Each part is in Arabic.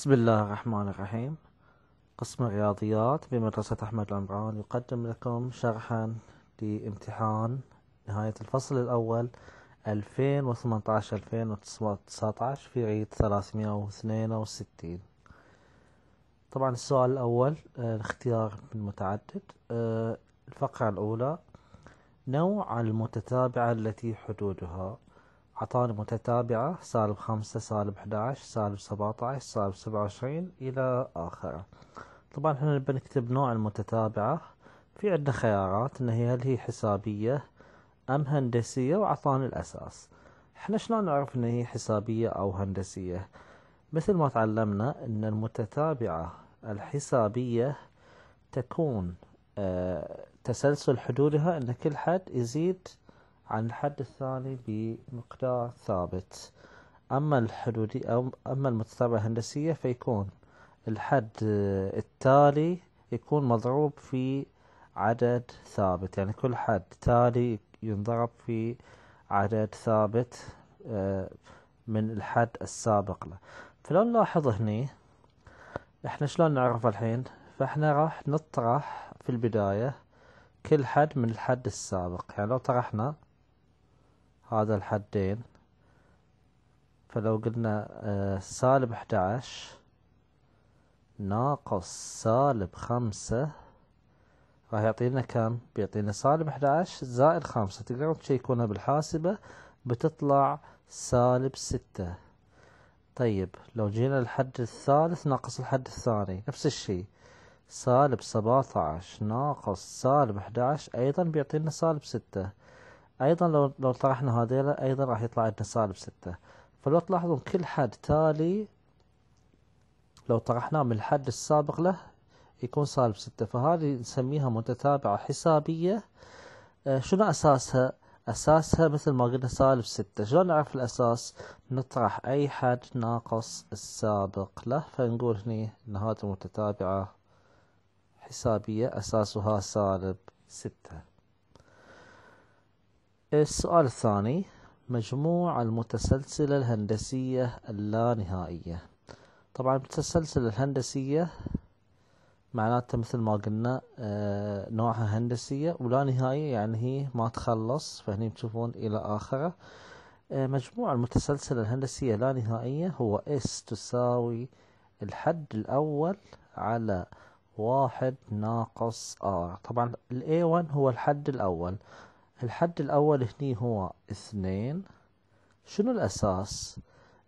بسم الله الرحمن الرحيم قسم الرياضيات بمدرسة أحمد العمران يقدم لكم شرحا لامتحان نهاية الفصل الأول 2018-2019 في عيد 362 طبعا السؤال الأول آه، الاختيار المتعدد آه، الفقرة الأولى نوع المتتابعة التي حدودها أعطاني متتابعة سالب خمسة سالب 11 سالب 17 سالب 27 إلى آخره طبعا احنا بنكتب نوع المتتابعة في عندنا خيارات إن هي هل هي حسابية أم هندسية وأعطاني الأساس احنا شلون نعرف إن هي حسابية أو هندسية مثل ما تعلمنا إن المتتابعة الحسابية تكون آه، تسلسل حدودها إن كل حد يزيد عن الحد الثاني بمقدار ثابت أما الحدودي أو أما المتتابعة الهندسية فيكون الحد التالي يكون مضروب في عدد ثابت يعني كل حد تالي ينضرب في عدد ثابت آه، من الحد السابق له فلو نلاحظ هني احنا شلون نعرف الحين فاحنا راح نطرح في البداية كل حد من الحد السابق يعني لو طرحنا هذا الحدين فلو قلنا آه، سالب 11 ناقص سالب خمسة راح يعطينا كم؟ بيعطينا سالب 11 زائد خمسة تقدرون تشيكونها بالحاسبة بتطلع سالب ستة طيب لو جينا للحد الثالث ناقص الحد الثاني نفس الشيء سالب 17 ناقص سالب 11 أيضا بيعطينا سالب ستة أيضا لو لو طرحنا هذيلا أيضا راح يطلع عندنا سالب ستة فلو تلاحظون كل حد تالي لو طرحناه من الحد السابق له يكون سالب ستة فهذه نسميها متتابعة حسابية آه، شنو أساسها؟ أساسها مثل ما قلنا سالب ستة شلون نعرف الأساس؟ نطرح أي حد ناقص السابق له فنقول هني أن هذه متتابعة حسابية أساسها سالب ستة السؤال الثاني مجموع المتسلسلة الهندسية اللانهائية طبعا المتسلسلة الهندسية معناتها مثل ما قلنا آه، نوعها هندسية ولا نهائية يعني هي ما تخلص فهني تشوفون إلى آخره آه، مجموع المتسلسلة الهندسية لا نهائية هو S تساوي الحد الأول على واحد ناقص R طبعا ال A1 هو الحد الأول الحد الأول هني هو اثنين شنو الأساس؟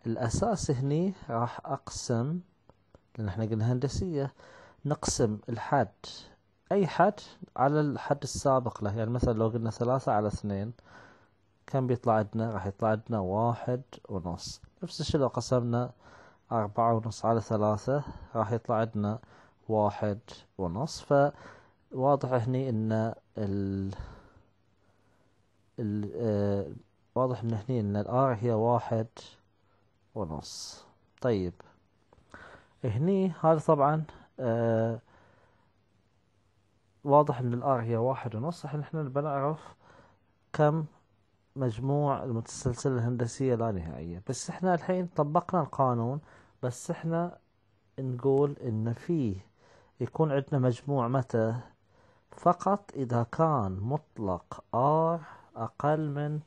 الأساس هني راح أقسم لأن احنا قلنا هندسية نقسم الحد أي حد على الحد السابق له يعني مثلا لو قلنا ثلاثة على اثنين كم بيطلع عندنا؟ راح يطلع عندنا واحد ونص نفس الشي لو قسمنا أربعة ونص على ثلاثة راح يطلع عندنا واحد ونص فواضح هني إن ال آه، واضح من هني ان الار هي واحد ونص طيب هني هذا طبعا آه، واضح ان الار هي واحد ونص احنا احنا بنعرف كم مجموع المتسلسل الهندسية لا نهائية بس احنا الحين طبقنا القانون بس احنا نقول ان فيه يكون عندنا مجموع متى فقط اذا كان مطلق ار أقل من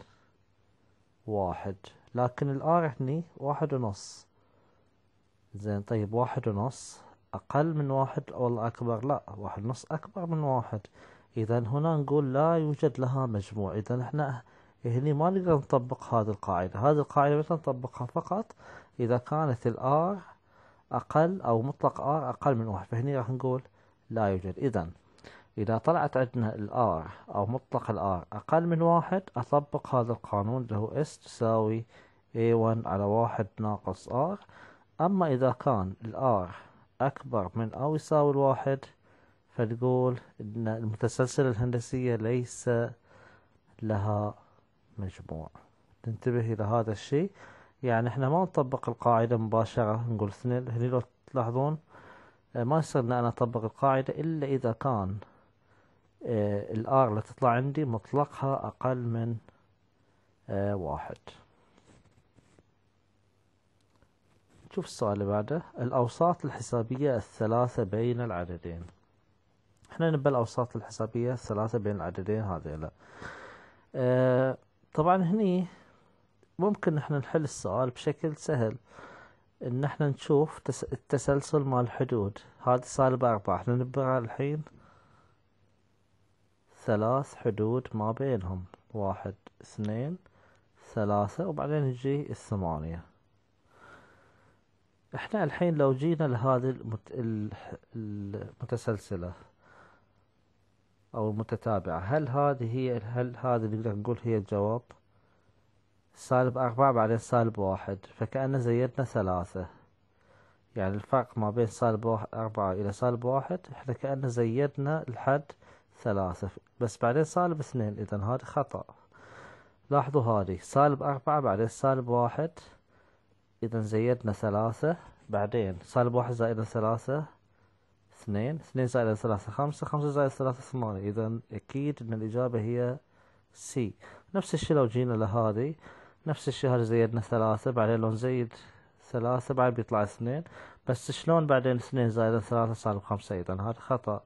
واحد لكن الآر هني واحد ونص زين طيب واحد ونص أقل من واحد ولا أكبر لا واحد ونص أكبر من واحد إذا هنا نقول لا يوجد لها مجموع إذا إحنا هني ما نقدر نطبق هذه القاعدة هذه القاعدة متى نطبقها فقط إذا كانت الآر أقل أو مطلق آر أقل من واحد فهني راح نقول لا يوجد إذا إذا طلعت عندنا R أو مطلق R أقل من واحد أطبق هذا القانون اللي هو S تساوي A1 على واحد ناقص R أما إذا كان R أكبر من أو يساوي الواحد فتقول إن المتسلسل الهندسية ليس لها مجموع تنتبه إلى هذا الشيء يعني احنا ما نطبق القاعدة مباشرة نقول اثنين هني لو تلاحظون ما يصير ان انا اطبق القاعدة الا اذا كان آه، الار اللي تطلع عندي مطلقها اقل من آه، واحد نشوف السؤال اللي بعده الاوساط الحسابية الثلاثة بين العددين احنا نبى الاوساط الحسابية الثلاثة بين العددين هذيلا أه طبعا هني ممكن احنا نحل السؤال بشكل سهل ان احنا نشوف التسلسل مال الحدود هذا سالب اربعة احنا نبغى الحين ثلاث حدود ما بينهم واحد اثنين ثلاثة وبعدين يجي الثمانية احنا الحين لو جينا لهذه المتسلسلة او المتتابعة هل هذه هي هل هذه نقدر نقول هي الجواب سالب أربعة بعدين سالب واحد فكأن زيدنا ثلاثة يعني الفرق ما بين سالب أربعة إلى سالب واحد احنا كأن زيدنا الحد ثلاثة بس بعدين سالب اثنين إذا هذا خطأ لاحظوا هذه سالب أربعة بعدين سالب واحد إذا زيدنا ثلاثة بعدين سالب واحد زائد ثلاثة اثنين اثنين زائد ثلاثة خمسة خمسة زائد ثلاثة ثمانية إذا أكيد أن الإجابة هي سي نفس الشيء لو جينا لهذه نفس الشيء هذا زيدنا ثلاثة بعدين لو نزيد ثلاثة بعد بيطلع اثنين بس شلون بعدين اثنين زائد ثلاثة سالب خمسة إذا هذا خطأ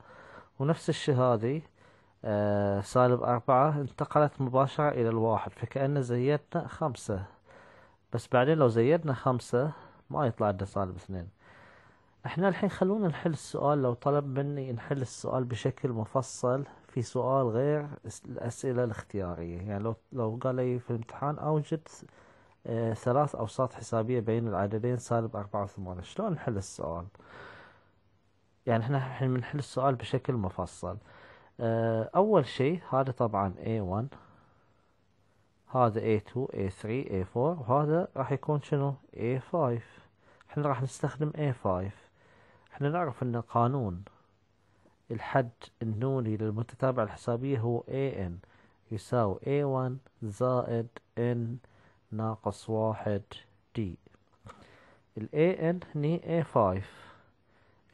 ونفس الشي هذه آه سالب أربعة انتقلت مباشرة إلى الواحد فكأن زيدنا خمسة بس بعدين لو زيدنا خمسة ما يطلع عندنا سالب اثنين احنا الحين خلونا نحل السؤال لو طلب مني نحل السؤال بشكل مفصل في سؤال غير الأسئلة الاختيارية يعني لو لو قال لي في الامتحان أوجد آه ثلاث أوساط حسابية بين العددين سالب أربعة وثمانية شلون نحل السؤال؟ يعني احنا الحين بنحل السؤال بشكل مفصل آه، اول شيء هذا طبعا A1 هذا A2 A3 A4 وهذا راح يكون شنو A5 احنا راح نستخدم A5 احنا نعرف ان قانون الحد النوني للمتتابعة الحسابية هو AN يساوي A1 زائد N ناقص واحد D الـ AN هني A5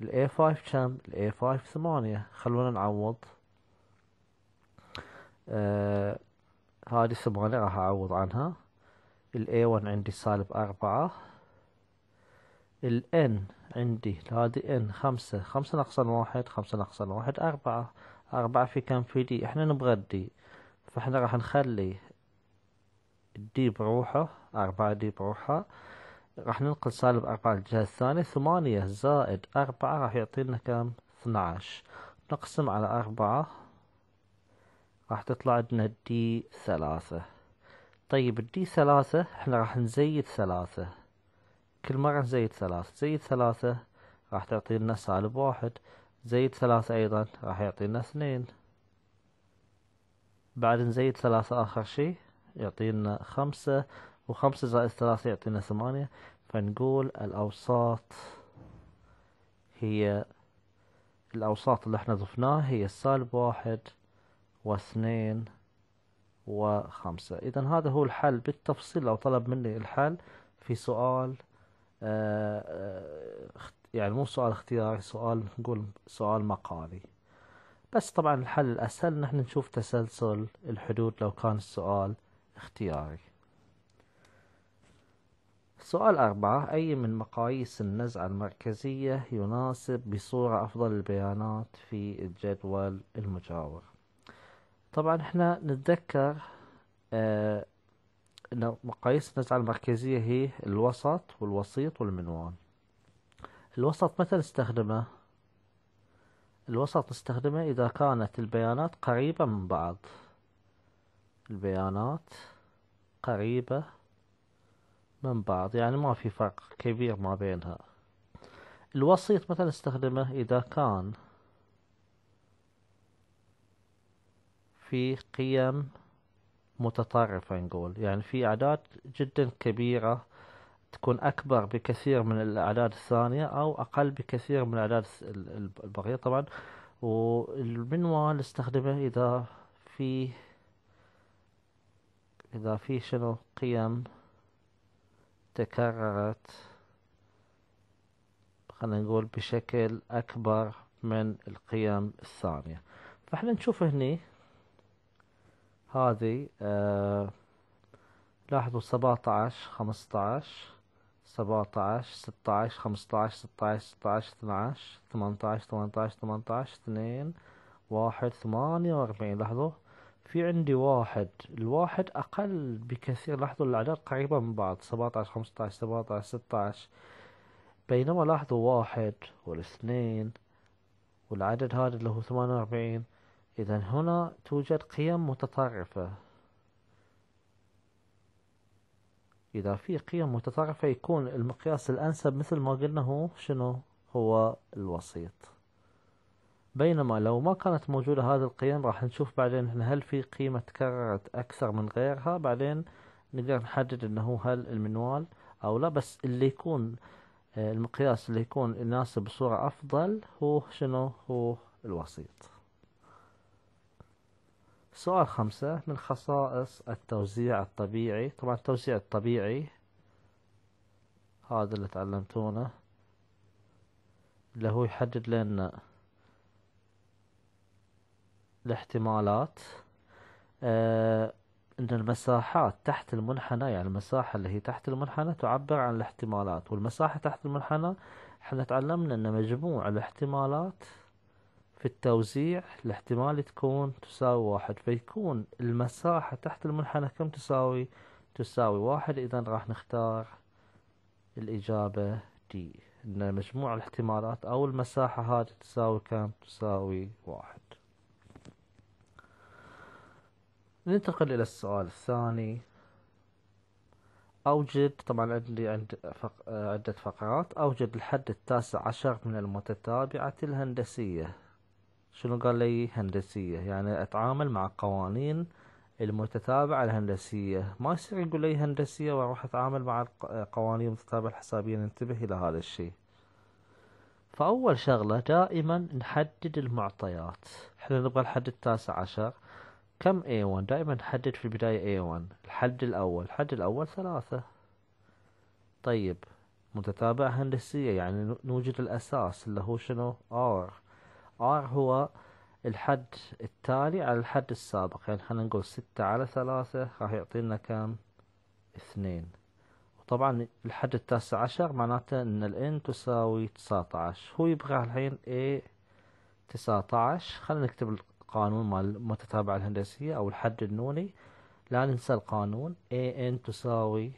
الاي A5 كم ال A5 ثمانية خلونا نعوض آه هذه ثمانية راح أعوض عنها الاي A1 عندي سالب أربعة الان N عندي هذه N خمسة خمسة ناقص واحد خمسة ناقص واحد أربعة أربعة في كم في دي إحنا نبغى دي فإحنا راح نخلي الدي بروحه أربعة دي بروحه راح ننقل سالب أربعة للجهة الثانية ثمانية زائد أربعة راح يعطينا كم اثناش نقسم على أربعة راح تطلع عندنا دي ثلاثة طيب الدي ثلاثة احنا راح نزيد ثلاثة كل مرة نزيد ثلاثة زيد ثلاثة راح تعطينا سالب واحد زيد ثلاثة أيضا راح يعطينا اثنين بعد نزيد ثلاثة آخر شي يعطينا خمسة وخمسة زائد ثلاثة يعطينا ثمانية فنقول الأوساط هي الأوساط اللي احنا ضفناها هي السالب واحد واثنين وخمسة إذا هذا هو الحل بالتفصيل لو طلب مني الحل في سؤال آه، آه، يعني مو سؤال اختياري سؤال نقول سؤال مقالي بس طبعا الحل الأسهل نحن نشوف تسلسل الحدود لو كان السؤال اختياري سؤال أربعة أي من مقاييس النزعة المركزية يناسب بصورة أفضل البيانات في الجدول المجاور طبعا احنا نتذكر آه، أن مقاييس النزعة المركزية هي الوسط والوسيط والمنوال الوسط متى نستخدمه؟ الوسط نستخدمه إذا كانت البيانات قريبة من بعض البيانات قريبة من بعض يعني ما في فرق كبير ما بينها الوسيط مثلا استخدمه إذا كان في قيم متطرفة نقول يعني في أعداد جدا كبيرة تكون أكبر بكثير من الأعداد الثانية أو أقل بكثير من الأعداد البقية طبعا والمنوال استخدمه إذا في إذا في شنو قيم تكررت خلينا نقول بشكل أكبر من القيم الثانية فاحنا نشوف هني هذه آه لاحظوا سبعة عشر خمسة عشر سبعة عشر ستة عشر خمسة عشر ستة عشر ستة عشر اثنى عشر ثمانية عشر ثمانية عشر ثمانية عشر اثنين واحد ثمانية وأربعين لاحظوا في عندي واحد الواحد أقل بكثير لاحظوا الأعداد قريبة من بعض 17 15 17 16 بينما لاحظوا واحد والاثنين والعدد هذا اللي هو 48 إذا هنا توجد قيم متطرفة إذا في قيم متطرفة يكون المقياس الأنسب مثل ما قلنا هو شنو هو الوسيط بينما لو ما كانت موجودة هذه القيم راح نشوف بعدين هل في قيمة تكررت أكثر من غيرها بعدين نقدر نحدد أنه هل المنوال أو لا بس اللي يكون آه، المقياس اللي يكون يناسب بصورة أفضل هو شنو هو الوسيط سؤال خمسة من خصائص التوزيع الطبيعي طبعا التوزيع الطبيعي هذا اللي تعلمتونه اللي هو يحدد لنا الاحتمالات آه أن المساحات تحت المنحنى يعني المساحة اللي هي تحت المنحنى تعبر عن الاحتمالات والمساحة تحت المنحنى احنا تعلمنا أن مجموع الاحتمالات في التوزيع الاحتمال تكون تساوي واحد فيكون المساحة تحت المنحنى كم تساوي تساوي واحد إذا راح نختار الإجابة دي أن مجموع الاحتمالات أو المساحة هذه تساوي كم تساوي واحد ننتقل إلى السؤال الثاني أوجد طبعا عندي عند فق... عدة فقرات أوجد الحد التاسع عشر من المتتابعة الهندسية شنو قال لي هندسية يعني أتعامل مع قوانين المتتابعة الهندسية ما يصير يقول لي هندسية وأروح أتعامل مع قوانين المتتابعة الحسابية ننتبه إلى هذا الشيء فأول شغلة دائما نحدد المعطيات احنا نبغى الحد التاسع عشر كم A1 دائما حدد في البداية A1 الحد الأول الحد الأول ثلاثة طيب متتابعة هندسية يعني نوجد الأساس اللي هو شنو R R هو الحد التالي على الحد السابق يعني خلينا نقول ستة على ثلاثة راح يعطينا كم اثنين وطبعا الحد التاسع عشر معناته ان الان تساوي تسعة عشر هو يبغى الحين A تسعة عشر خلينا نكتب القانون مال المتتابعة الهندسية أو الحد النوني لا ننسى القانون AN تساوي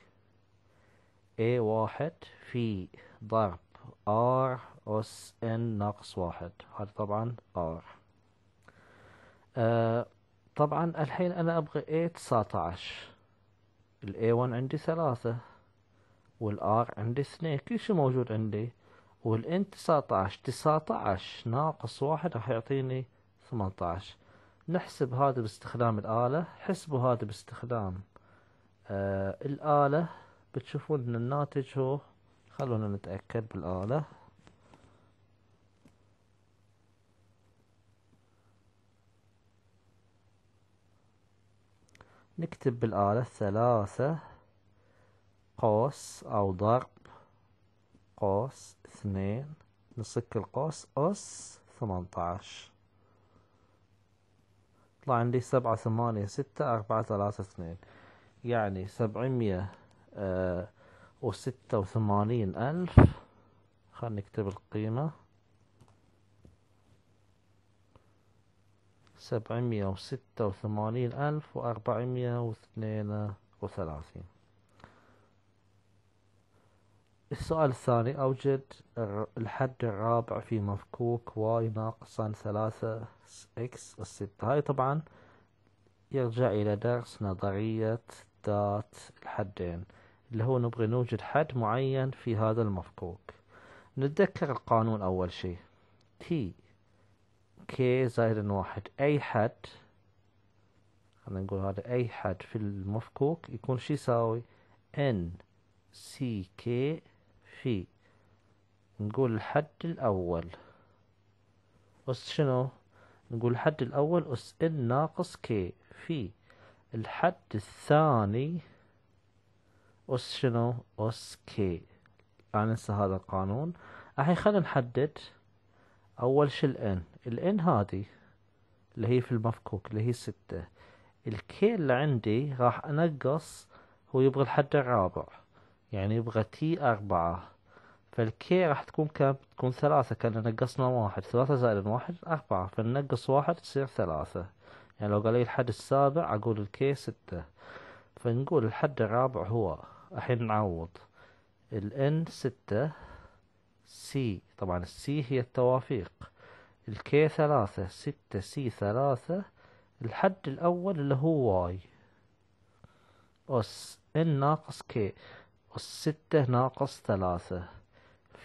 A واحد في ضرب R أس N ناقص واحد هذا طبعا R آه طبعا الحين أنا أبغي A تسعة عشر A1 عندي ثلاثة والآر عندي اثنين كل شي موجود عندي والإن تسعة عشر تسعة عشر ناقص واحد راح يعطيني 18 نحسب هذا باستخدام الآلة حسبوا هذا باستخدام آه الآلة بتشوفون ان الناتج هو خلونا نتأكد بالآلة نكتب بالآلة ثلاثة قوس أو ضرب قوس اثنين نصك القوس أس ثمانتعش يطلع عندي سبعة ثمانية ستة أربعة ثلاثة اثنين يعني سبعمية آه، وستة وثمانين ألف خل نكتب القيمة سبعمية وستة وثمانين ألف وأربعمية واثنين وثلاثين السؤال الثاني أوجد الحد الرابع في مفكوك واي ناقصا ثلاثة إكس الستة هاي طبعا يرجع إلى درس نظرية ذات الحدين اللي هو نبغي نوجد حد معين في هذا المفكوك نتذكر القانون أول شيء تي كي زائد واحد أي حد خلينا نقول هذا أي حد في المفكوك يكون شي يساوي إن سي كي في نقول الحد الأول أس شنو نقول الحد الأول أس إن ناقص كي في الحد الثاني أس شنو أس كي أنا أنسى هذا القانون الحين خلينا نحدد أول شي الإن الإن هذه اللي هي في المفكوك اللي هي ستة الكي اللي عندي راح أنقص هو يبغى الحد الرابع يعني يبغى تي أربعة فالكي راح تكون كم؟ تكون ثلاثة كان نقصنا واحد ثلاثة زائد واحد أربعة فننقص واحد تصير ثلاثة يعني لو قال لي الحد السابع أقول الكي ستة فنقول الحد الرابع هو الحين نعوض الان ستة سي طبعا السي هي التوافيق الكي ثلاثة ستة سي ثلاثة الحد الأول اللي هو واي أس ان ناقص كي ستة ناقص ثلاثة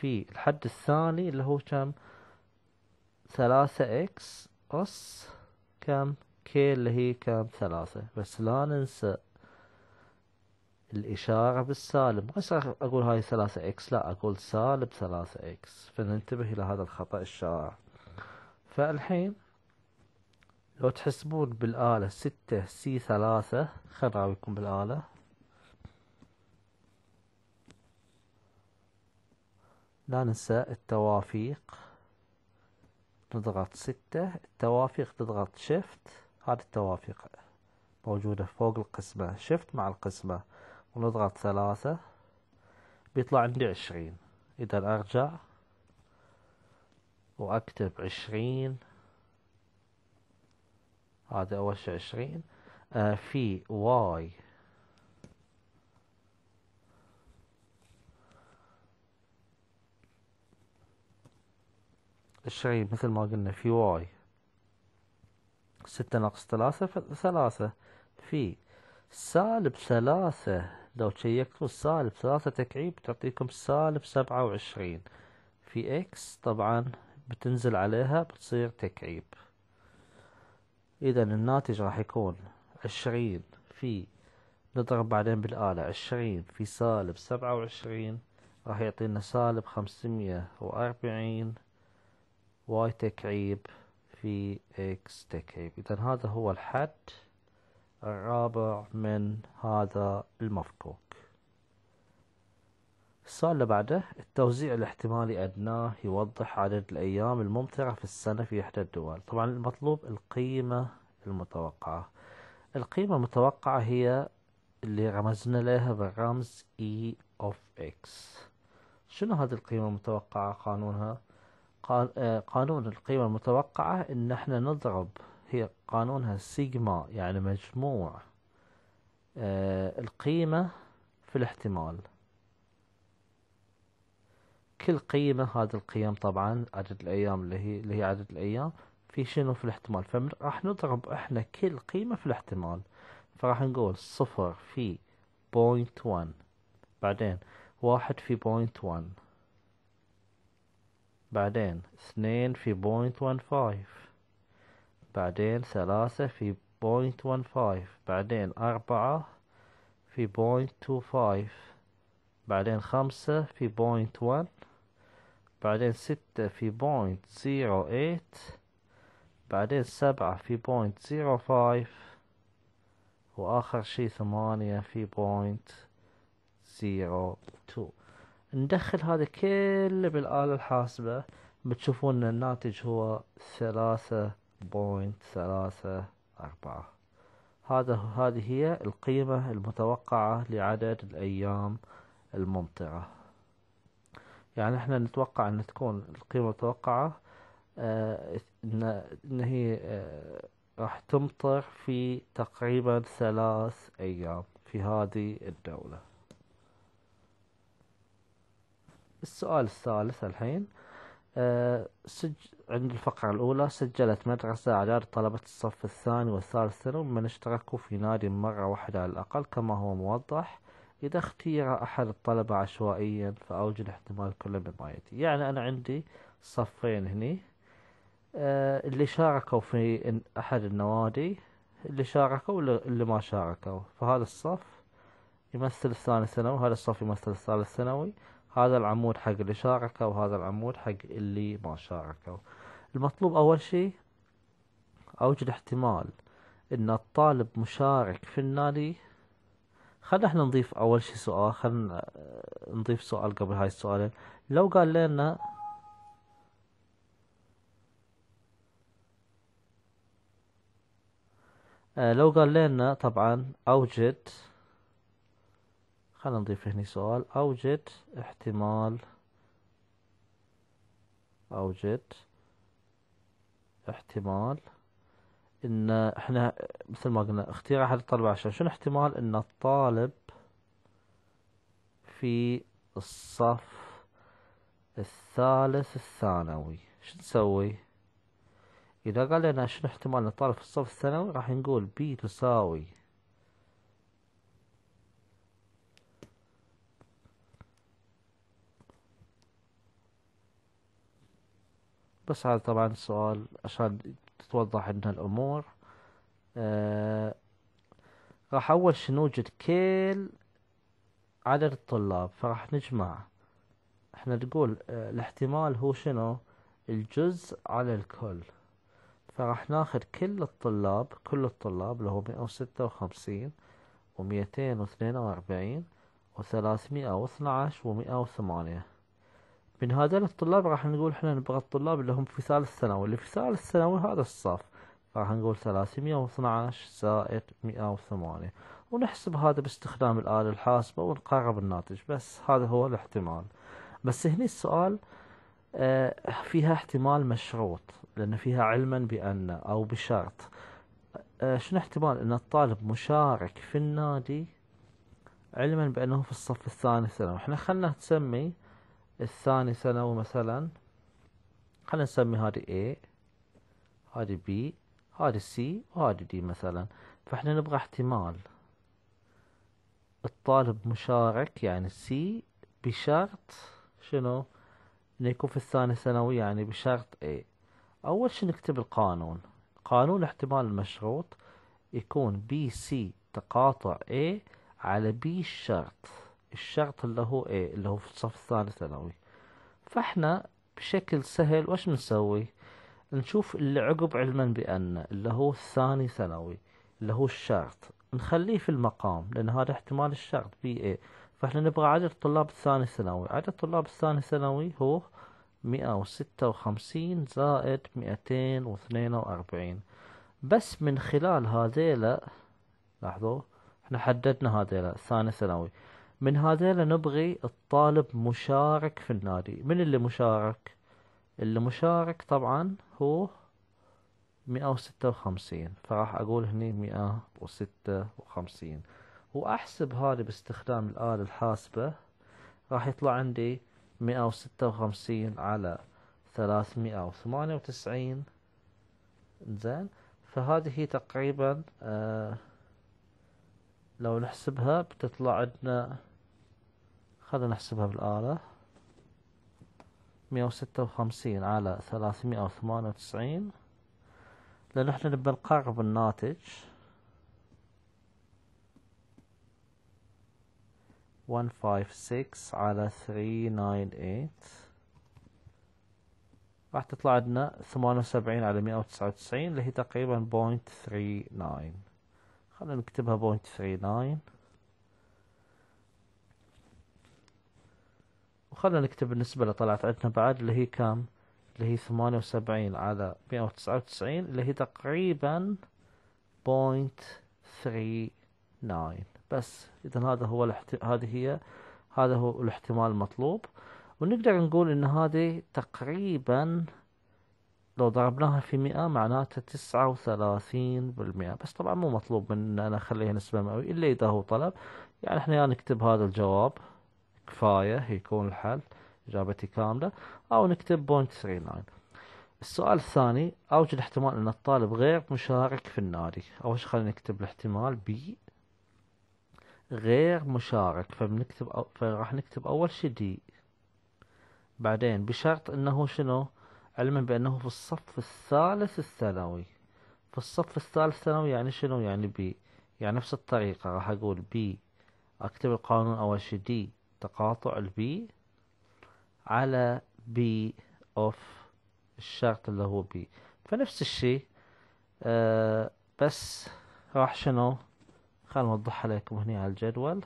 في الحد الثاني اللي هو كم ثلاثة إكس أس كم كي اللي هي كم ثلاثة بس لا ننسى الإشارة بالسالب ما يصير أقول هاي ثلاثة إكس لا أقول سالب ثلاثة إكس فننتبه إلى هذا الخطأ الشائع فالحين لو تحسبون بالآلة ستة سي ثلاثة خل راويكم بالآلة لا ننسى التوافيق نضغط ستة التوافيق تضغط شيفت هذه التوافيق موجودة فوق القسمة شيفت مع القسمة ونضغط ثلاثة بيطلع عندي عشرين إذا أرجع وأكتب عشرين هذا أول شي عشرين آه، في واي الشيء مثل ما قلنا في واي ستة ناقص ثلاثة ثلاثة في سالب ثلاثة لو تشيكتوا سالب ثلاثة تكعيب تعطيكم سالب سبعة وعشرين في اكس طبعا بتنزل عليها بتصير تكعيب اذا الناتج راح يكون عشرين في نضرب بعدين بالآلة عشرين في سالب سبعة وعشرين راح يعطينا سالب خمسمية وأربعين واي تكعيب في اكس تكعيب اذا هذا هو الحد الرابع من هذا المفكوك السؤال اللي بعده التوزيع الاحتمالي أدناه يوضح عدد الأيام الممطرة في السنة في إحدى الدول طبعا المطلوب القيمة المتوقعة القيمة المتوقعة هي اللي رمزنا لها بالرمز E of X شنو هذه القيمة المتوقعة قانونها؟ آه، قانون القيمة المتوقعة ان احنا نضرب هي قانونها سيجما يعني مجموع آه، القيمة في الاحتمال كل قيمة هذه القيم طبعا عدد الأيام اللي هي اللي هي عدد الأيام في شنو في الاحتمال فراح نضرب احنا كل قيمة في الاحتمال فراح نقول صفر في بوينت ون بعدين واحد في بوينت ون بعدين اثنين في بوينت ون فايف بعدين ثلاثة في بوينت ون فايف بعدين أربعة في بوينت تو فايف بعدين خمسة في بوينت ون بعدين ستة في بوينت زيرو ايت بعدين سبعة في بوينت زيرو فايف وآخر شي ثمانية في بوينت زيرو تو ندخل هذا كله بالآلة الحاسبة بتشوفون ان الناتج هو ثلاثة بوينت ثلاثة أربعة هذا هذه هي القيمة المتوقعة لعدد الأيام الممطرة يعني احنا نتوقع ان تكون القيمة المتوقعة آه ان, إن هي آه راح تمطر في تقريبا ثلاث أيام في هذه الدولة السؤال الثالث الحين أه سج... عند الفقرة الأولى سجلت مدرسة أعداد طلبة الصف الثاني والثالث ثانوي من اشتركوا في نادي مرة واحدة على الأقل كما هو موضح إذا اختير أحد الطلبة عشوائيا فأوجد احتمال كل من يعني أنا عندي صفين هني أه اللي شاركوا في أحد النوادي اللي شاركوا واللي ما شاركوا فهذا الصف يمثل الثاني ثانوي هذا الصف يمثل الثالث ثانوي هذا العمود حق اللي شاركه وهذا العمود حق اللي ما شاركه المطلوب أول شيء أوجد احتمال أن الطالب مشارك في النادي خلينا احنا نضيف أول شيء سؤال خلينا نضيف سؤال قبل هاي السؤالين لو قال لنا آه، لو قال لنا طبعا أوجد خلنا نضيف هنا سؤال أوجد احتمال أوجد احتمال إن إحنا مثل ما قلنا اختيار أحد الطلبة عشان شنو احتمال إن الطالب في الصف الثالث الثانوي شو نسوي؟ إذا قال لنا شنو احتمال إن الطالب في الصف الثانوي راح نقول بي تساوي بس هذا طبعا السؤال عشان تتوضح عندنا الأمور آه راح أول شي نوجد كل عدد الطلاب فراح نجمع احنا نقول اه الاحتمال هو شنو الجزء على الكل فراح ناخذ كل الطلاب كل الطلاب اللي هو مئة وستة وخمسين ومئتين واثنين وأربعين وثلاثمئة واثنى عشر ومئة وثمانية من هذول الطلاب راح نقول احنا نبغى الطلاب اللي هم في ثالث ثانوي اللي في ثالث ثانوي هذا الصف راح نقول ثلاثمية واثناش زائد مئة وثمانية ونحسب هذا باستخدام الآلة الحاسبة ونقرب الناتج بس هذا هو الاحتمال بس هني السؤال آه، فيها احتمال مشروط لأن فيها علما بأن أو بشرط آه، شنو احتمال أن الطالب مشارك في النادي علما بأنه في الصف الثاني ثانوي احنا خلنا نسمي الثاني ثانوي مثلا خلينا نسمي هذه A هذه B هذه C وهذه D مثلا فاحنا نبغى احتمال الطالب مشارك يعني C بشرط شنو انه يكون في الثاني ثانوي يعني بشرط A اول شي نكتب القانون قانون احتمال المشروط يكون بي سي تقاطع A على B الشرط الشرط اللي هو ايه اللي هو في الصف الثاني ثانوي فاحنا بشكل سهل وش نسوي نشوف اللي عقب علما بأن اللي هو الثاني ثانوي اللي هو الشرط نخليه في المقام لأن هذا احتمال الشرط بي ايه فاحنا نبغى عدد طلاب الثاني ثانوي عدد طلاب الثاني ثانوي هو مئة وستة وخمسين زائد مئتين واثنين وأربعين بس من خلال هذيلا لاحظوا احنا حددنا هذيلا ثاني ثانوي من هذيلا نبغي الطالب مشارك في النادي من اللي مشارك اللي مشارك طبعا هو مئة وستة وخمسين فراح أقول هني مئة وستة وخمسين وأحسب هذه باستخدام الآلة الحاسبة راح يطلع عندي مئة وستة وخمسين على ثلاثمئة وثمانية وتسعين زين فهذه هي تقريبا آه لو نحسبها بتطلع عندنا خلينا نحسبها بالآلة مية وستة وخمسين على ثلاثمية وثمانية وتسعين لأن احنا نبي نقرب الناتج ون فايف سكس على ثري ناين ايت راح تطلع عندنا ثمانية وسبعين على مية وتسعة وتسعين اللي هي تقريبا بوينت ثري ناين خلينا نكتبها بوينت ثري ناين وخلنا نكتب النسبة اللي طلعت عندنا بعد اللي هي كم؟ اللي هي ثمانية وسبعين على مئة وتسعة وتسعين اللي هي تقريبا بوينت ثري ناين بس إذا هذا هو الاحت... هذه هي هذا هو الاحتمال المطلوب ونقدر نقول إن هذه تقريبا لو ضربناها في مئة معناته تسعة وثلاثين بالمئة بس طبعا مو مطلوب من أنا أخليها نسبة مئوية إلا إذا هو طلب يعني إحنا يا يعني نكتب هذا الجواب كفاية يكون الحل إجابتي كاملة أو نكتب بوينت 39 السؤال الثاني أوجد احتمال أن الطالب غير مشارك في النادي أول شيء خلينا نكتب الاحتمال بي غير مشارك فبنكتب أو... فراح نكتب أول شي دي بعدين بشرط أنه شنو علما بأنه في الصف الثالث الثانوي في الصف الثالث الثانوي يعني شنو يعني بي يعني نفس الطريقة راح أقول بي أكتب القانون أول شي دي تقاطع البي على بي اوف الشرط اللي هو بي فنفس الشيء آه بس راح شنو خل نوضحها لكم هنا على الجدول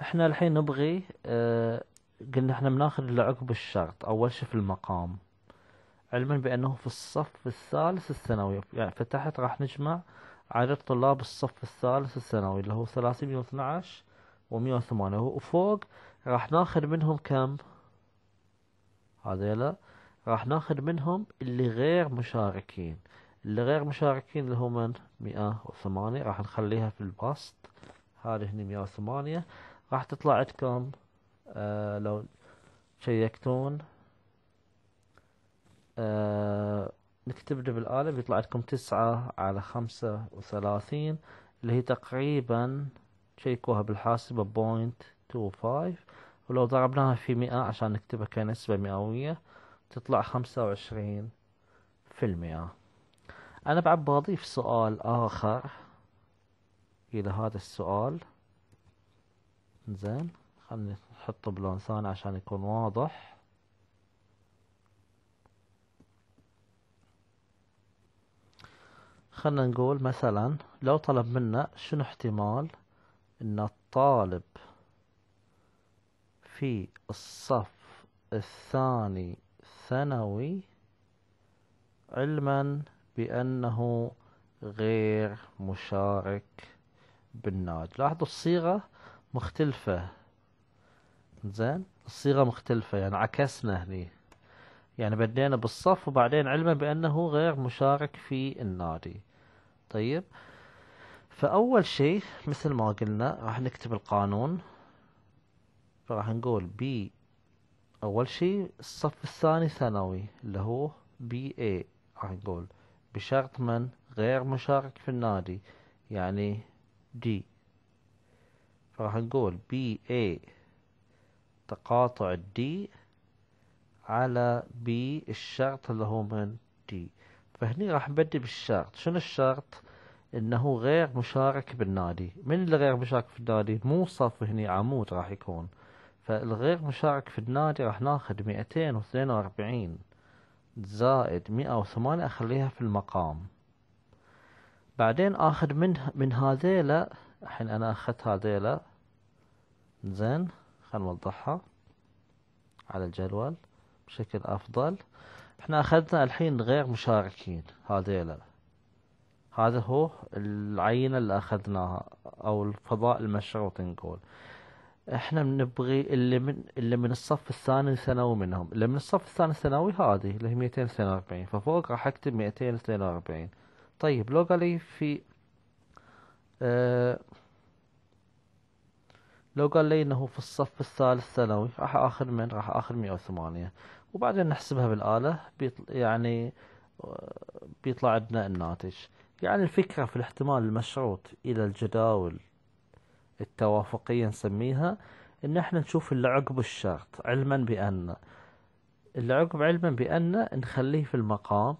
احنا الحين نبغي آه قلنا احنا بناخذ العقب الشرط اول شيء في المقام علما بانه في الصف الثالث الثانوي يعني فتحت راح نجمع عدد طلاب الصف الثالث الثانوي اللي هو ثلاثمية واثنى عشر ومية وثمانية وفوق راح ناخذ منهم كم هذيلا راح ناخذ منهم اللي غير مشاركين اللي غير مشاركين اللي هم مئة وثمانية راح نخليها في البسط هذه هني مئة وثمانية راح تطلع عندكم آه لو شيكتون آه نكتب له بالآلة بيطلع لكم تسعة على خمسة وثلاثين اللي هي تقريبا شيكوها بالحاسبة بوينت تو فايف ولو ضربناها في مئة عشان نكتبها كنسبة مئوية تطلع خمسة وعشرين في المئة أنا بعد بضيف سؤال آخر إلى هذا السؤال زين خلني نحطه بلون ثاني عشان يكون واضح خلنا نقول مثلا لو طلب منا شنو احتمال ان الطالب في الصف الثاني ثانوي علما بأنه غير مشارك بالناج لاحظوا الصيغة مختلفة زين الصيغة مختلفة يعني عكسنا هني يعني بدينا بالصف وبعدين علما بأنه غير مشارك في النادي طيب فأول شيء مثل ما قلنا راح نكتب القانون فراح نقول بي أول شيء الصف الثاني ثانوي اللي هو بي اي راح نقول بشرط من غير مشارك في النادي يعني دي فراح نقول بي اي تقاطع الدي على بي الشرط اللي هو من دي فهني راح نبدي بالشرط شنو الشرط انه غير مشارك بالنادي من اللي غير مشارك في النادي مو صف هني عمود راح يكون فالغير مشارك في النادي راح ناخذ مئتين واثنين واربعين زائد مئة وثمانية اخليها في المقام بعدين اخذ من من هذيلا الحين انا اخذت هذيلا زين خل نوضحها على الجدول بشكل افضل احنا اخذنا الحين غير مشاركين هذيلا هذا هو العينة اللي اخذناها او الفضاء المشروط نقول احنا نبغي اللي من اللي من الصف الثاني ثانوي منهم اللي من الصف الثاني ثانوي هذه اللي هي 242 ففوق راح اكتب 242 طيب لو قال لي في آه لو قال لي انه في الصف الثالث ثانوي راح اخذ من راح اخذ 108 وبعدين نحسبها بالآلة بيطل يعني بيطلع عندنا الناتج يعني الفكرة في الاحتمال المشروط إلى الجداول التوافقية نسميها إن إحنا نشوف اللي الشرط علما بأن اللي علما بأن نخليه في المقام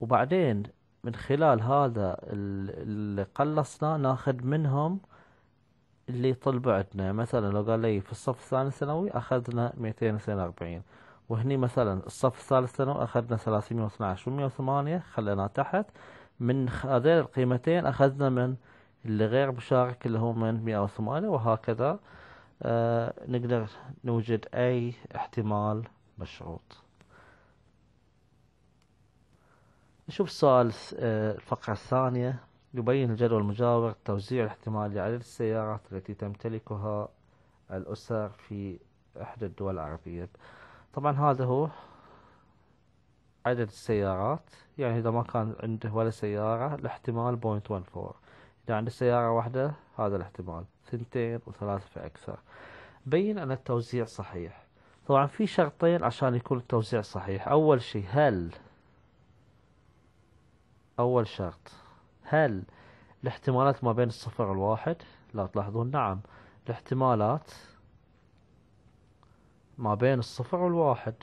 وبعدين من خلال هذا اللي قلصناه ناخذ منهم اللي يطلب عندنا مثلا لو قال لي في الصف الثاني ثانوي أخذنا ميتين وثنين وأربعين وهني مثلا الصف الثالث ثانوي أخذنا ثلاثمية و108 ومية وثمانية تحت من هذين القيمتين أخذنا من اللي غير مشارك اللي هو من مية وثمانية وهكذا آه نقدر نوجد أي احتمال مشروط نشوف السؤال آه، الفقرة الثانية يبين الجدول المجاور توزيع الاحتمال لعدد السيارات التي تمتلكها الأسر في إحدى الدول العربية طبعا هذا هو عدد السيارات يعني إذا ما كان عنده ولا سيارة الاحتمال بوينت ون فور إذا عنده سيارة واحدة هذا الاحتمال ثنتين وثلاثة فأكثر بين أن التوزيع صحيح طبعا في شرطين عشان يكون التوزيع صحيح أول شيء هل أول شرط هل الاحتمالات ما بين الصفر والواحد لا تلاحظون نعم الاحتمالات ما بين الصفر والواحد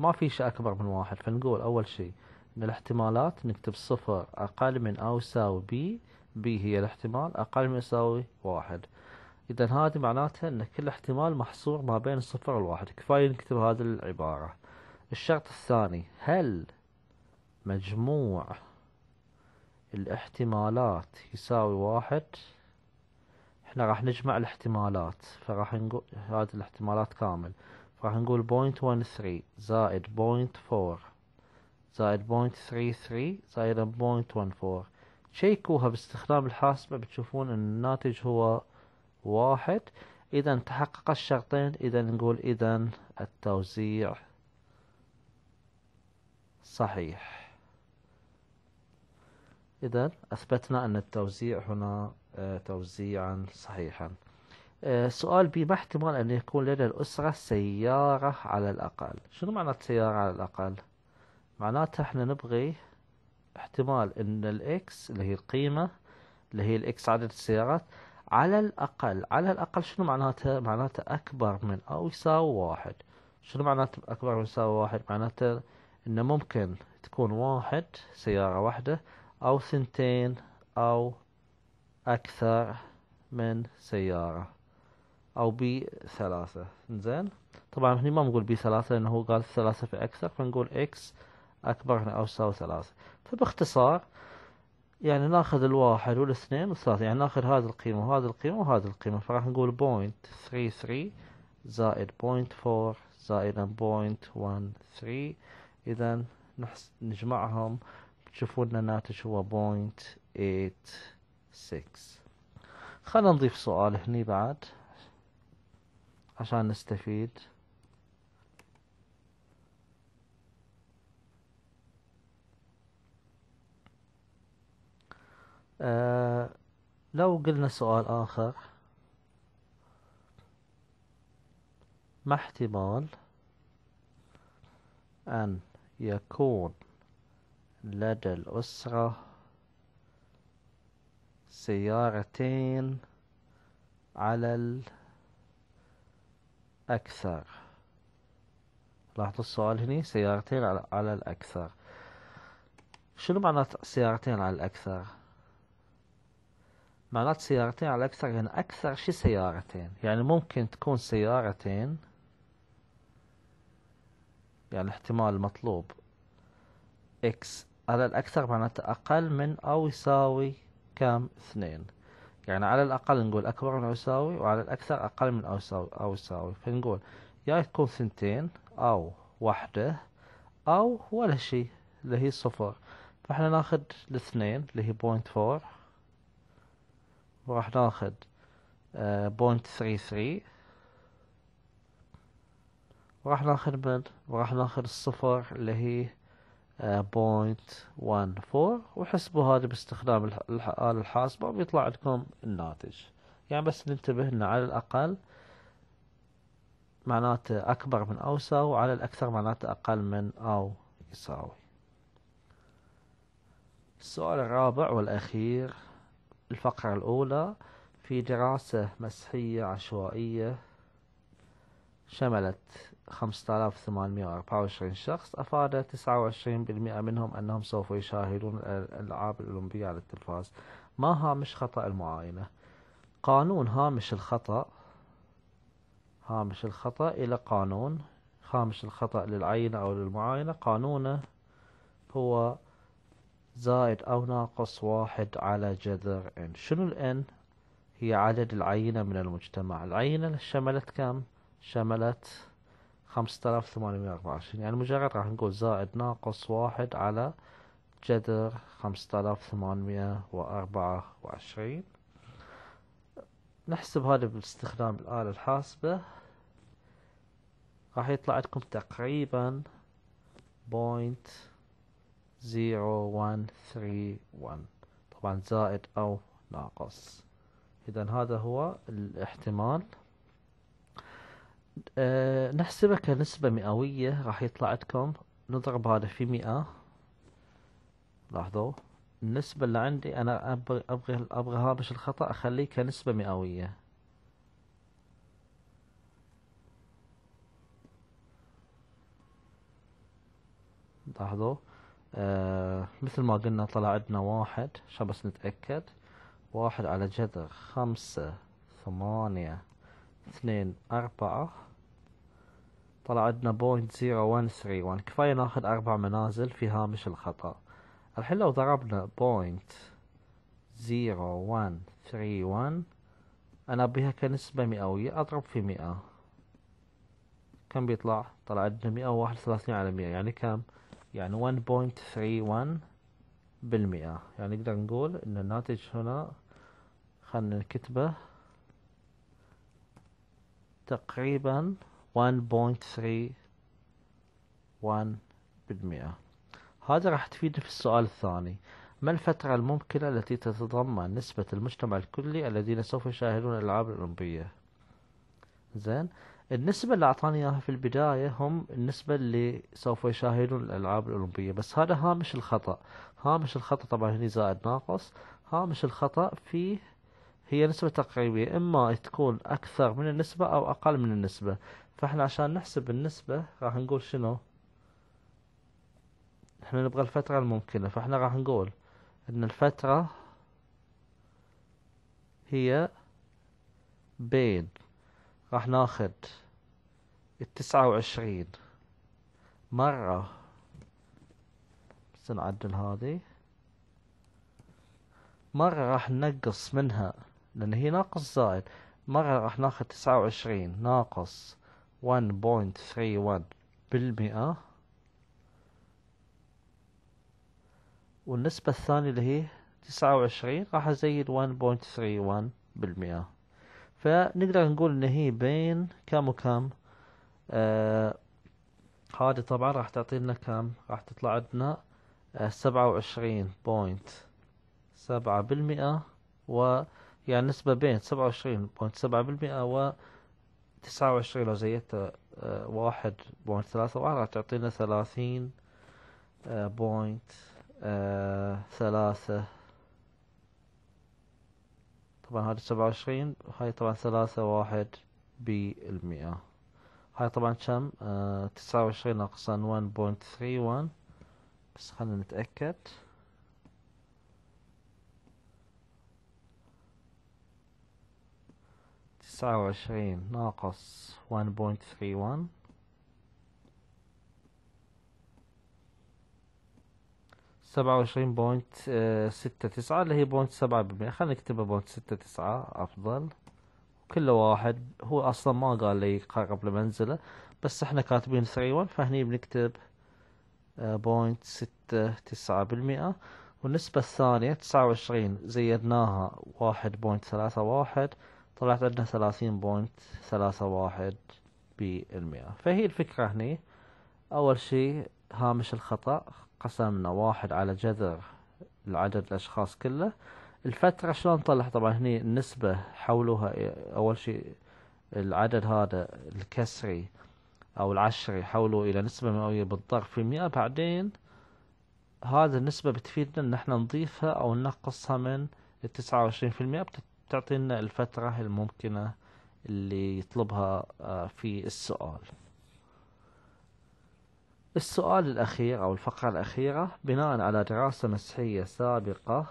ما في شيء أكبر من واحد فنقول أول شيء إن الاحتمالات نكتب صفر أقل من أو يساوي بي بي هي الاحتمال أقل من يساوي واحد إذا هذه معناتها أن كل احتمال محصور ما بين الصفر والواحد كفاية نكتب هذه العبارة الشرط الثاني هل مجموع الاحتمالات يساوي واحد احنا راح نجمع الاحتمالات فراح نقول هذه الاحتمالات كامل راح نقول بوينت ون ثري زائد بوينت فور زائد بوينت ثري ثري زائد بوينت فور شيكوها باستخدام الحاسبة بتشوفون ان الناتج هو واحد اذا تحقق الشرطين اذا نقول اذا التوزيع صحيح إذا أثبتنا أن التوزيع هنا آه، توزيعا صحيحا آه، سؤال بي ما احتمال أن يكون لدى الأسرة سيارة على الأقل شنو معنى سيارة على الأقل معناتها احنا نبغي احتمال أن الإكس اللي هي القيمة اللي هي الإكس عدد السيارات على الأقل على الأقل شنو معناتها معناتها أكبر من أو يساوي واحد شنو معناتها أكبر من يساوي واحد معناتها أنه ممكن تكون واحد سيارة واحدة أو ثنتين أو أكثر من سيارة أو بي ثلاثة إنزين طبعا هني ما نقول بي ثلاثة لأنه هو قال ثلاثة في أكثر فنقول إكس أكبر من أو يساوي ثلاثة فباختصار يعني ناخذ الواحد والاثنين والثلاثة يعني ناخذ هذه القيمة وهذه القيمة وهذه القيمة فراح نقول بوينت ثري ثري زائد بوينت فور زائد بوينت ون ثري إذا نجمعهم تشوفوا لنا الناتج هو 0.86 خلنا نضيف سؤال هني بعد عشان نستفيد آه لو قلنا سؤال آخر ما احتمال أن يكون لدى الأسرة سيارتين على الأكثر لاحظوا السؤال هنا سيارتين على الأكثر شنو معنات سيارتين على الأكثر؟ معنات سيارتين على الأكثر يعني أكثر شي سيارتين يعني ممكن تكون سيارتين يعني احتمال مطلوب x على الأكثر معناته أقل من أو يساوي كم اثنين يعني على الأقل نقول أكبر من أو يساوي وعلى الأكثر أقل من أو يساوي أو يساوي فنقول يا تكون ثنتين أو واحدة أو ولا شيء اللي هي صفر فاحنا ناخد الاثنين اللي هي بوينت فور وراح ناخد بوينت ثري ثري وراح ناخد من وراح ناخد الصفر اللي هي 0.14 آه، وحسبوا هذا باستخدام الآلة الحاسبة وبيطلع لكم الناتج يعني بس ننتبه أنه على الأقل معناته أكبر من أو يساوي وعلى الأكثر معناته أقل من أو يساوي السؤال الرابع والأخير الفقرة الأولى في دراسة مسحية عشوائية شملت 5824 شخص أفاد 29% منهم أنهم سوف يشاهدون الألعاب الأولمبية على التلفاز ما هامش خطأ المعاينة قانون هامش الخطأ هامش الخطأ إلى قانون هامش الخطأ للعينة أو للمعاينة قانونه هو زائد أو ناقص واحد على جذر إن شنو الإن هي عدد العينة من المجتمع العينة شملت كم شملت خمسة آلاف ثمانمية أربعة وعشرين يعني مجرد راح نقول زائد ناقص واحد على جذر خمسة آلاف ثمانمية وأربعة وعشرين نحسب هذا باستخدام الآلة الحاسبة راح يطلع عندكم تقريبا بوينت زيرو ون ثري ون طبعا زائد أو ناقص إذا هذا هو الاحتمال نحسبه آه، نحسبها كنسبة مئوية راح يطلع عندكم نضرب هذا في مئة لاحظوا النسبة اللي عندي أنا أبغي أبغي, أبغي هامش الخطأ أخليه كنسبة مئوية لاحظوا آه مثل ما قلنا طلع عندنا واحد عشان بس نتأكد واحد على جذر خمسة ثمانية اثنين أربعة طلع عندنا بوينت زيرو وان ثري وان كفاية ناخذ أربع منازل في هامش الخطأ الحين لو ضربنا بوينت زيرو وان ثري وان أنا بها كنسبة مئوية أضرب في مئة كم بيطلع؟ طلع عندنا مئة وواحد وثلاثين على مئة يعني كم؟ يعني وان بوينت ثري وان بالمئة يعني نقدر نقول إن الناتج هنا خلنا نكتبه تقريبا 1.31% هذا راح تفيده في السؤال الثاني ما الفترة الممكنة التي تتضمن نسبة المجتمع الكلي الذين سوف يشاهدون الألعاب الأولمبية زين النسبة اللي أعطاني إياها في البداية هم النسبة اللي سوف يشاهدون الألعاب الأولمبية بس هذا هامش الخطأ هامش الخطأ طبعا هني زائد ناقص هامش الخطأ فيه هي نسبة تقريبية إما تكون أكثر من النسبة أو أقل من النسبة فإحنا عشان نحسب النسبة راح نقول شنو إحنا نبغى الفترة الممكنة فإحنا راح نقول إن الفترة هي بين راح ناخد التسعة وعشرين مرة بس نعدل هذه مرة راح ننقص منها لأن هي ناقص زائد مرة راح ناخذ تسعة وعشرين ناقص ون بوينت ثري ون بالمئة والنسبة الثانية اللي هي تسعة وعشرين راح أزيد ون بوينت ثري ون بالمئة فنقدر نقول إن هي بين كم وكم آه هذي طبعا راح تعطي لنا كم راح تطلع عندنا آه، سبعة وعشرين بوينت سبعة بالمئة و يعني نسبة بين سبعة وعشرين بوينت سبعة بالمئة و تسعة وعشرين لو زيدتها آه، واحد بوينت ثلاثة وأربعة تعطينا ثلاثين بوينت آه، آه، ثلاثة طبعا هذا سبعة وعشرين هاي طبعا ثلاثة واحد بالمئة هاي طبعا كم تسعة وعشرين ناقصا ون بوينت ثري ون بس خلنا نتأكد تسعة وعشرين ناقص وان بوينت ثري وان سبعة وعشرين بوينت ستة تسعة اللي هي بوينت سبعة بالمية خلينا نكتبها بوينت ستة تسعة أفضل كل واحد هو أصلا ما قال لي قرب لمنزله بس احنا كاتبين ثري وان فهني بنكتب آه، بوينت ستة تسعة بالمئة والنسبة الثانية تسعة وعشرين زيدناها واحد بوينت ثلاثة واحد طلعت عندنا ثلاثين بوينت ثلاثة واحد بالمئة فهي الفكرة هني أول شي هامش الخطأ قسمنا واحد على جذر العدد الأشخاص كله الفترة شلون نطلع طبعا هني النسبة حولوها إيه؟ أول شيء العدد هذا الكسري أو العشري حولوه إلى نسبة مئوية بالضرب في مئة بعدين هذا النسبة بتفيدنا إن احنا نضيفها أو ننقصها من التسعة وعشرين في المئة بتعطينا الفترة الممكنة اللي يطلبها آه، في السؤال السؤال الأخير أو الفقرة الأخيرة بناء على دراسة مسحية سابقة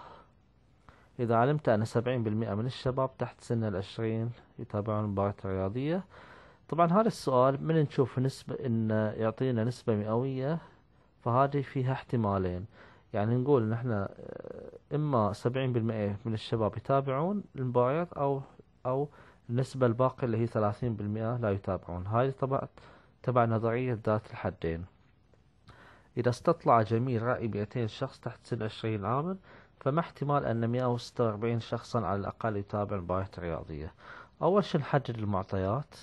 إذا علمت أن سبعين بالمئة من الشباب تحت سن العشرين يتابعون مباراة رياضية طبعا هذا السؤال من نشوف نسبة إن يعطينا نسبة مئوية فهذه فيها احتمالين يعني نقول ان احنا آه، اما سبعين بالمئة من الشباب يتابعون المباريات او او النسبة الباقية اللي هي ثلاثين بالمئة لا يتابعون هاي طبعا تبع نظرية ذات الحدين إذا استطلع جميع رأي مئتين شخص تحت سن عشرين عاما فما احتمال أن مئة وستة واربعين شخصا على الأقل يتابع مباريات الرياضية أول شي نحدد المعطيات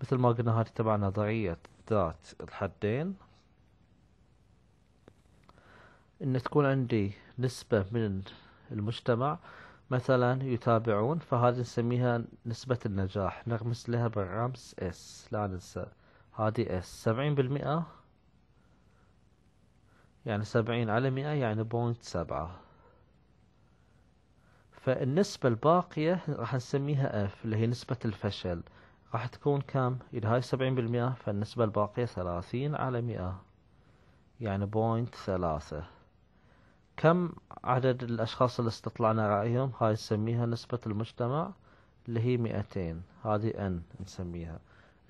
مثل ما قلنا هذه تبع نظرية ذات الحدين أن تكون عندي نسبة من المجتمع مثلا يتابعون فهذه نسميها نسبة النجاح نغمس لها بالرمز اس لا ننسى هذه اس سبعين بالمئة يعني سبعين على مئة يعني بوينت سبعة فالنسبة الباقية راح نسميها اف اللي هي نسبة الفشل راح تكون كم إذا هاي سبعين بالمئة فالنسبة الباقية ثلاثين على مئة يعني بوينت ثلاثة كم عدد الأشخاص اللي استطلعنا رأيهم هاي نسميها نسبة المجتمع اللي هي مئتين هذه N نسميها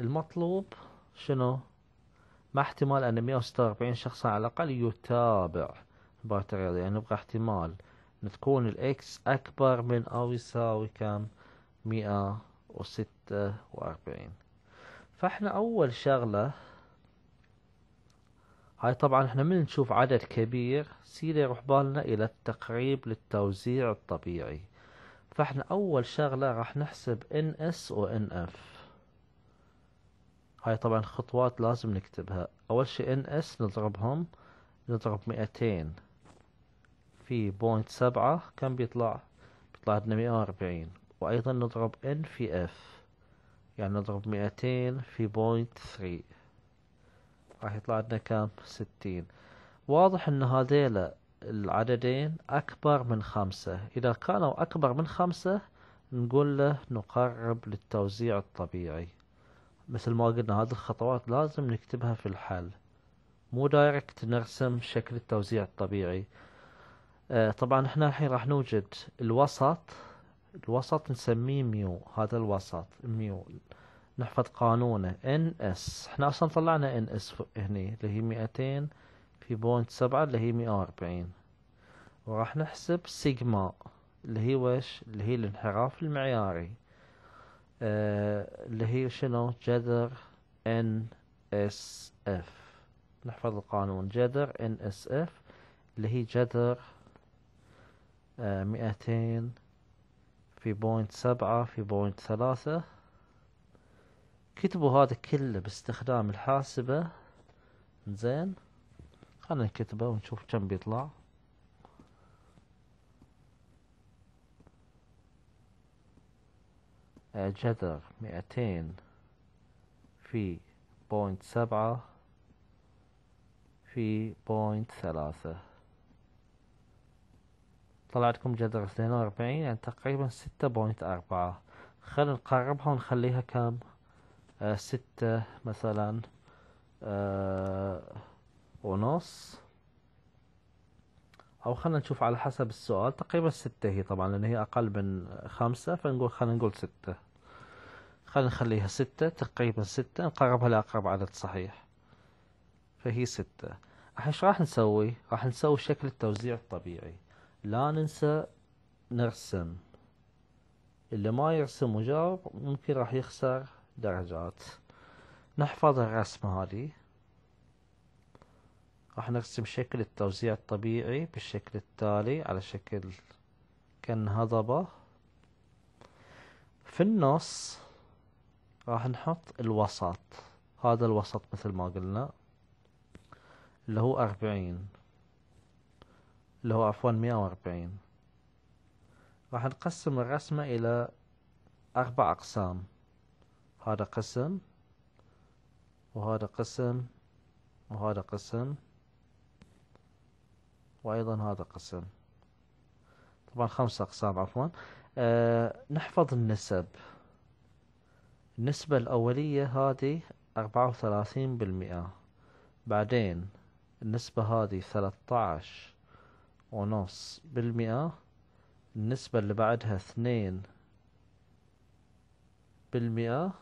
المطلوب شنو مع احتمال أن مئة وستة وأربعين شخصا على الأقل يتابع مباراة الرياضة يعني نبغى احتمال أن تكون الإكس أكبر من أو يساوي كم مئة وستة وأربعين فاحنا أول شغلة هاي طبعا احنا من نشوف عدد كبير سيدا يروح بالنا الى التقريب للتوزيع الطبيعي فاحنا اول شغلة راح نحسب ان اس و ان اف هاي طبعا خطوات لازم نكتبها اول شي ان اس نضربهم نضرب مئتين في بوينت سبعة كم بيطلع بيطلع عندنا مئة واربعين وايضا نضرب ان في اف يعني نضرب مئتين في بوينت ثري راح يطلع لنا كم ستين واضح ان هذيلا العددين اكبر من خمسة اذا كانوا اكبر من خمسة نقول له نقرب للتوزيع الطبيعي مثل ما قلنا هذه الخطوات لازم نكتبها في الحل مو دايركت نرسم شكل التوزيع الطبيعي آه طبعا احنا الحين راح نوجد الوسط الوسط نسميه ميو هذا الوسط ميو نحفظ قانونه ان اس احنا اصلا طلعنا ان اس هني اللي هي مئتين في بوينت سبعة اللي هي مئة واربعين وراح نحسب سيجما اللي هي وش اللي هي الانحراف المعياري آه اللي هي شنو جذر ان اس اف نحفظ القانون جذر ان اس اف اللي هي جذر آه، مئتين في بوينت سبعة في بوينت ثلاثة كتبوا هذا كله باستخدام الحاسبة زين خلنا نكتبه ونشوف كم بيطلع آه، جذر مئتين في بوينت سبعة في بوينت ثلاثة طلعتكم جذر اثنين واربعين يعني تقريبا ستة بوينت أربعة خلنا نقربها ونخليها كم آه، ستة مثلا آه، ونص أو خلنا نشوف على حسب السؤال تقريبا ستة هي طبعا لأن هي أقل من خمسة فنقول خلنا نقول ستة خلنا نخليها ستة تقريبا ستة نقربها لأقرب عدد صحيح فهي ستة الحين راح نسوي راح نسوي شكل التوزيع الطبيعي لا ننسى نرسم اللي ما يرسم مجاوب ممكن راح يخسر درجات نحفظ الرسمة هذه راح نرسم شكل التوزيع الطبيعي بالشكل التالي على شكل هضبة في النص راح نحط الوسط هذا الوسط مثل ما قلنا اللي هو أربعين اللي هو عفوا مية وأربعين راح نقسم الرسمة إلى أربع أقسام هذا قسم وهذا قسم وهذا قسم وأيضا هذا قسم طبعا خمسة أقسام عفوا أه نحفظ النسب النسبة الأولية هذه أربعة وثلاثين بالمئة بعدين النسبة هذه ثلاثتاش ونص بالمئة النسبة اللي بعدها اثنين بالمئة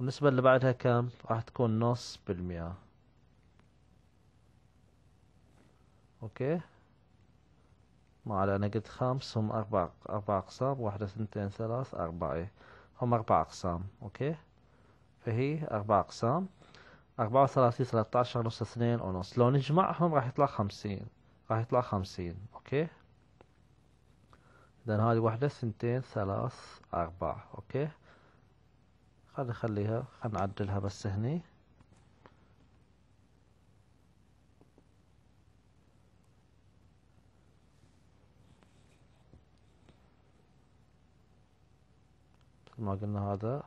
والنسبة اللي بعدها كم؟ راح تكون نص بالمئة اوكي ما على انا قلت خمس هم اربع اربع اقسام واحدة ثنتين ثلاث اربعة إيه. هم اربع اقسام اوكي فهي اربع اقسام اربعة وثلاثين ثلاثة عشر نص اثنين ونص لو نجمعهم راح يطلع خمسين راح يطلع خمسين اوكي اذا هذه واحدة ثنتين ثلاث اربع اوكي خلينا خليها خلينا نعدلها بس هني مثل ما قلنا هذا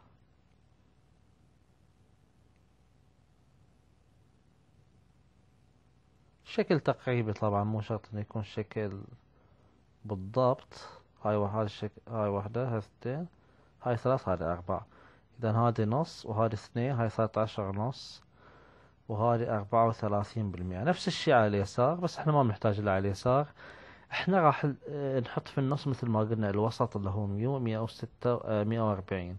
شكل تقريبي طبعا مو شرط انه يكون شكل بالضبط هاي هاي هاي واحدة هاي اثنين هاي ثلاث هاي أربعة اذا هذه نص وهذه اثنين هاي ثلاثة عشر ونص وهذه أربعة وثلاثين بالمئة نفس الشيء على اليسار بس احنا ما بنحتاج إلا على اليسار احنا راح آه، نحط في النص مثل ما قلنا الوسط اللي هو ميو مية وستة آه، مية واربعين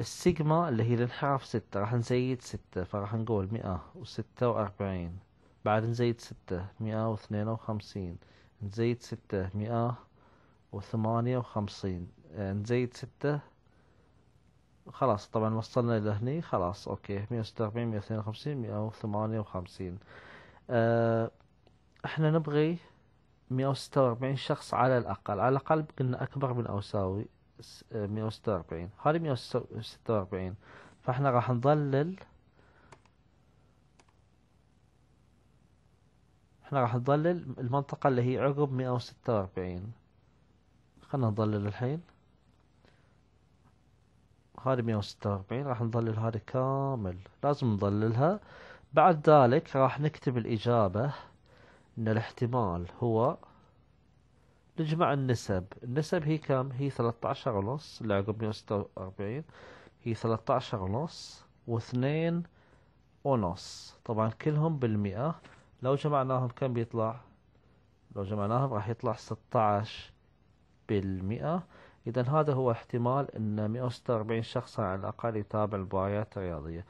السيجما اللي هي الانحراف ستة راح نزيد ستة فراح نقول مئة وستة واربعين بعد نزيد ستة مئة واثنين وخمسين نزيد ستة مئة وثمانية وخمسين آه، نزيد ستة خلاص طبعا وصلنا لهني خلاص اوكي 146 152 158 آه احنا نبغي 146 شخص على الاقل على الاقل قلنا اكبر من او يساوي 146 آه، وستة 146 فاحنا راح نظلل احنا راح نظلل المنطقة اللي هي عقب 146 خلنا نظلل الحين هذه 146 راح نظلل هذه كامل لازم نظللها بعد ذلك راح نكتب الإجابة إن الاحتمال هو نجمع النسب النسب هي كم هي 13 ونص اللي عقب 146 هي 13 ونص واثنين ونص طبعا كلهم بالمئة لو جمعناهم كم بيطلع لو جمعناهم راح يطلع 16 بالمئة إذا هذا هو احتمال أن 146 شخص على الأقل يتابع المباريات الرياضية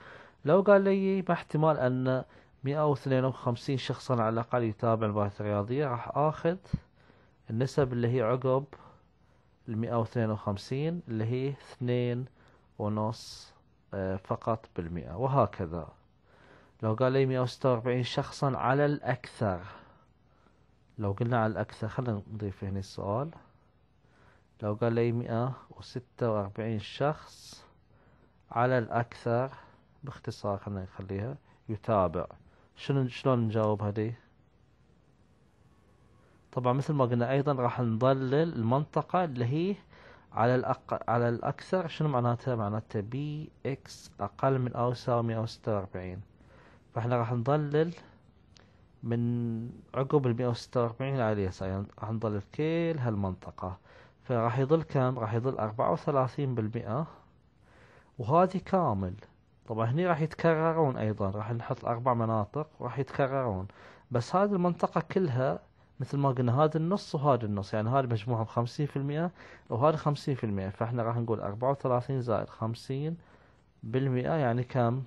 لو قال لي ما احتمال أن 152 شخصا على الأقل يتابع المباريات الرياضية راح آخذ النسب اللي هي عقب ال 152 وخمسين اللي هي اثنين ونص آه، فقط بالمئة وهكذا لو قال لي مئة وستة وأربعين شخصا على الأكثر لو قلنا على الأكثر خلينا نضيف هنا السؤال لو قال لي مئة وستة وأربعين شخص على الأكثر باختصار خلينا نخليها يتابع شنو شلون نجاوب هذي؟ طبعا مثل ما قلنا أيضا راح نظلل المنطقة اللي هي على الأق... على الأكثر شنو معناتها معناتها بي إكس أقل من أو يساوي مئة وستة وأربعين فاحنا راح نظلل من عقب المئة وستة وأربعين على اليسار يعني راح نظلل كل هالمنطقة فراح يظل كم راح يظل أربعة وثلاثين بالمئة وهذه كامل طبعا هني راح يتكررون أيضا راح نحط أربع مناطق وراح يتكررون بس هذه المنطقة كلها مثل ما قلنا هذا النص وهذا النص يعني هذه مجموعهم خمسين في المئة وهذا خمسين في المئة فاحنا راح نقول أربعة وثلاثين زائد خمسين بالمئة يعني كم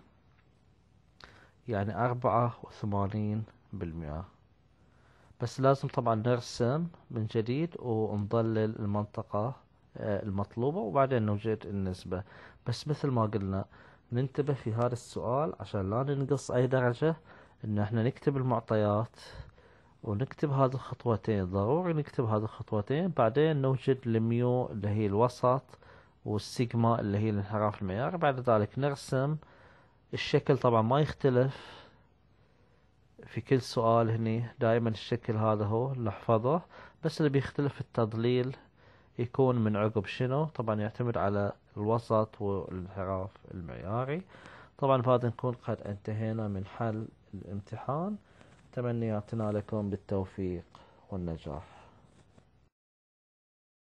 يعني أربعة وثمانين بالمئة بس لازم طبعا نرسم من جديد ونضلل المنطقة آه، المطلوبة وبعدين نوجد النسبة بس مثل ما قلنا ننتبه في هذا السؤال عشان لا ننقص أي درجة إن احنا نكتب المعطيات ونكتب هذه الخطوتين ضروري نكتب هذه الخطوتين بعدين نوجد الميو اللي هي الوسط والسيجما اللي هي الانحراف المعياري بعد ذلك نرسم الشكل طبعا ما يختلف في كل سؤال هني دائما الشكل هذا هو نحفظه بس اللي بيختلف التضليل يكون من عقب شنو طبعا يعتمد على الوسط والانحراف المعياري طبعا فهذا نكون قد انتهينا من حل الامتحان تمنياتنا لكم بالتوفيق والنجاح